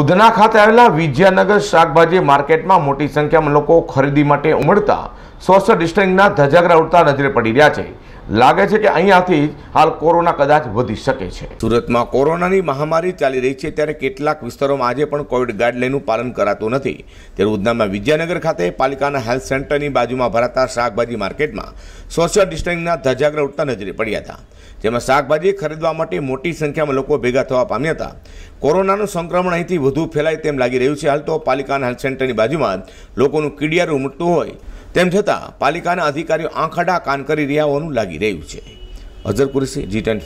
ઉધના ખાતે આવેલા વિજયાનગર શાકભાજી માર્કેટમાં મોટી સંખ્યામાં લોકો ખરીદી માટે ઉમડતા સોશિયલ ડિસ્ટન્સિંગના ધજાગરા ઉડતા નજરે પડી રહ્યા છે લાગે છે કે અહીંયાથી હાલ કોરોના કદાચ વધી શકે છે સુરતમાં કોરોનાની મહામારી ચાલી રહી છે ત્યારે કેટલાક વિસ્તારોમાં આજે પણ કોવિડ ગાઈડલાઇનનું પાલન કરાતું નથી ત્યારે ઉધનામાં વિદ્યાનગર ખાતે પાલિકાના હેલ્થ સેન્ટરની બાજુમાં ભરાતા શાકભાજી માર્કેટમાં સોશિયલ ડિસ્ટન્સના ધજાગરા ઉડતા નજરે પડ્યા હતા જેમાં શાકભાજી ખરીદવા માટે મોટી સંખ્યામાં લોકો ભેગા થવા પામ્યા હતા કોરોનાનું સંક્રમણ અહીંથી વધુ ફેલાય તેમ લાગી રહ્યું છે હાલ તો પાલિકાના હેલ્થ સેન્ટરની બાજુમાં લોકોનું કીડિયારું ઉમટતું હોય તેમ છતાં પાલિકાના અધિકારીઓ આંખડા કાન કરી રહ્યા હોવાનું લાગી રહ્યું છે અઝર કુરેશી જી ટેન